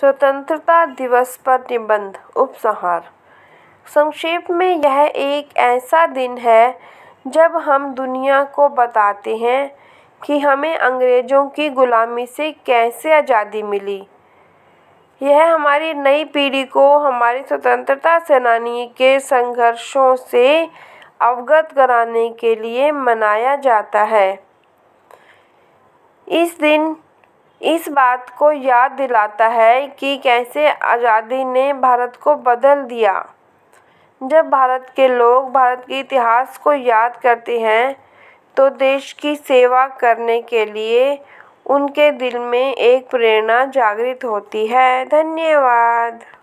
स्वतंत्रता दिवस पर निबंध उपसंहार संक्षेप में यह एक ऐसा दिन है जब हम दुनिया को बताते हैं कि हमें अंग्रेज़ों की ग़ुलामी से कैसे आज़ादी मिली यह हमारी नई पीढ़ी को हमारे स्वतंत्रता सेनानी के संघर्षों से अवगत कराने के लिए मनाया जाता है इस दिन इस बात को याद दिलाता है कि कैसे आज़ादी ने भारत को बदल दिया जब भारत के लोग भारत के इतिहास को याद करते हैं तो देश की सेवा करने के लिए उनके दिल में एक प्रेरणा जागृत होती है धन्यवाद